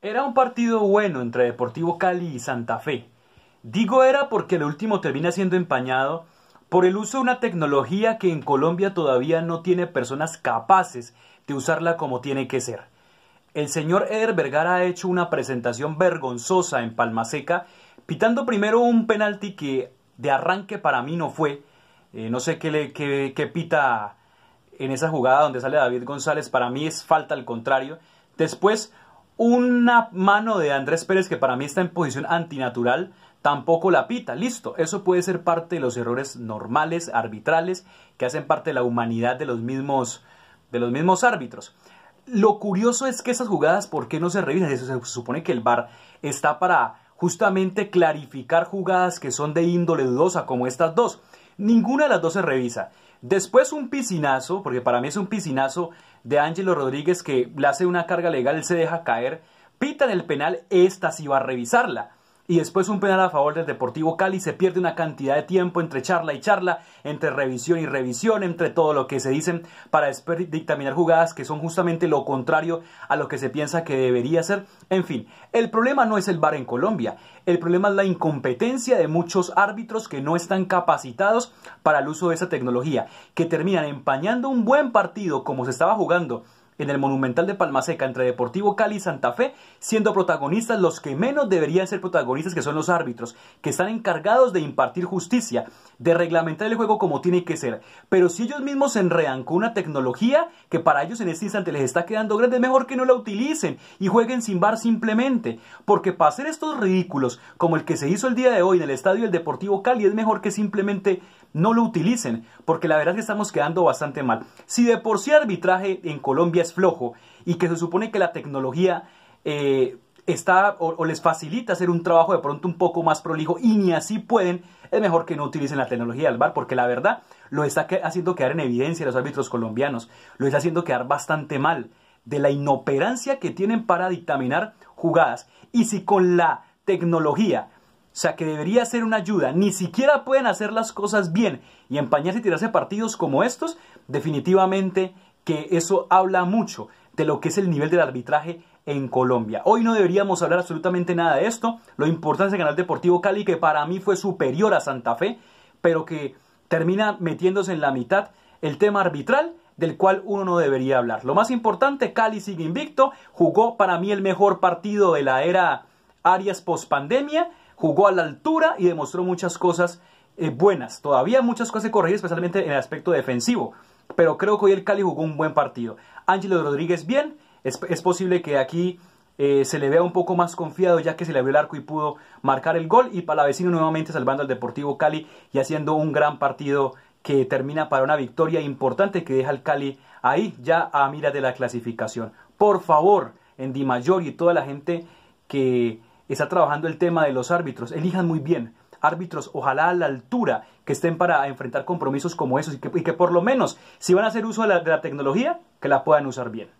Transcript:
Era un partido bueno entre Deportivo Cali y Santa Fe. Digo era porque el último termina siendo empañado por el uso de una tecnología que en Colombia todavía no tiene personas capaces de usarla como tiene que ser. El señor Eder Vergara ha hecho una presentación vergonzosa en Palmaseca, pitando primero un penalti que de arranque para mí no fue. Eh, no sé qué, le, qué pita en esa jugada donde sale David González, para mí es falta al contrario. Después una mano de Andrés Pérez que para mí está en posición antinatural, tampoco la pita. Listo, eso puede ser parte de los errores normales, arbitrales, que hacen parte de la humanidad de los mismos, de los mismos árbitros. Lo curioso es que esas jugadas, ¿por qué no se revisan? Eso se supone que el VAR está para justamente clarificar jugadas que son de índole dudosa, como estas dos. Ninguna de las dos se revisa. Después un piscinazo, porque para mí es un piscinazo de Ángelo Rodríguez que le hace una carga legal, él se deja caer, en el penal, esta sí va a revisarla y después un penal a favor del Deportivo Cali. Se pierde una cantidad de tiempo entre charla y charla, entre revisión y revisión, entre todo lo que se dicen para dictaminar jugadas que son justamente lo contrario a lo que se piensa que debería ser. En fin, el problema no es el bar en Colombia, el problema es la incompetencia de muchos árbitros que no están capacitados para el uso de esa tecnología, que terminan empañando un buen partido como se estaba jugando en el Monumental de Palmaseca entre Deportivo Cali y Santa Fe, siendo protagonistas los que menos deberían ser protagonistas, que son los árbitros, que están encargados de impartir justicia, de reglamentar el juego como tiene que ser. Pero si ellos mismos se enredan con una tecnología que para ellos en este instante les está quedando grande, es mejor que no la utilicen y jueguen sin bar simplemente. Porque para hacer estos ridículos, como el que se hizo el día de hoy en el estadio del Deportivo Cali, es mejor que simplemente no lo utilicen, porque la verdad es que estamos quedando bastante mal. Si de por sí arbitraje en Colombia flojo y que se supone que la tecnología eh, está o, les facilita hacer un trabajo de pronto un poco más prolijo y ni así pueden, es mejor que no utilicen la tecnología del bar porque la verdad lo está haciendo quedar en evidencia los árbitros colombianos, lo está haciendo quedar bastante mal de la inoperancia que tienen para dictaminar jugadas y si con la tecnología o sea, que debería ser una ayuda. Ni siquiera pueden hacer las cosas bien y empañarse y tirarse partidos como estos. Definitivamente que eso habla mucho de lo que es el nivel del arbitraje en Colombia. Hoy no deberíamos hablar absolutamente nada de esto. Lo importante es el Canal Deportivo Cali, que para mí fue superior a Santa Fe, pero que termina metiéndose en la mitad el tema arbitral del cual uno no debería hablar. Lo más importante, Cali sigue invicto, jugó para mí el mejor partido de la era Arias post pandemia, jugó a la altura y demostró muchas cosas eh, buenas. Todavía muchas cosas que corregir, especialmente en el aspecto defensivo pero creo que hoy el Cali jugó un buen partido. Ángelo Rodríguez bien, es, posible que aquí eh, se le vea un poco más confiado ya que se le abrió el arco y pudo marcar el gol y Palavecino nuevamente salvando al Deportivo Cali y haciendo un gran partido que termina para una victoria importante que deja al Cali ahí ya a mira de la clasificación. Por favor, en Di Mayor y toda la gente que está trabajando el tema de los árbitros, elijan muy bien árbitros ojalá a la altura que estén para enfrentar compromisos como esos y que, por lo menos, si van a hacer uso de la, de la tecnología, que la puedan usar bien.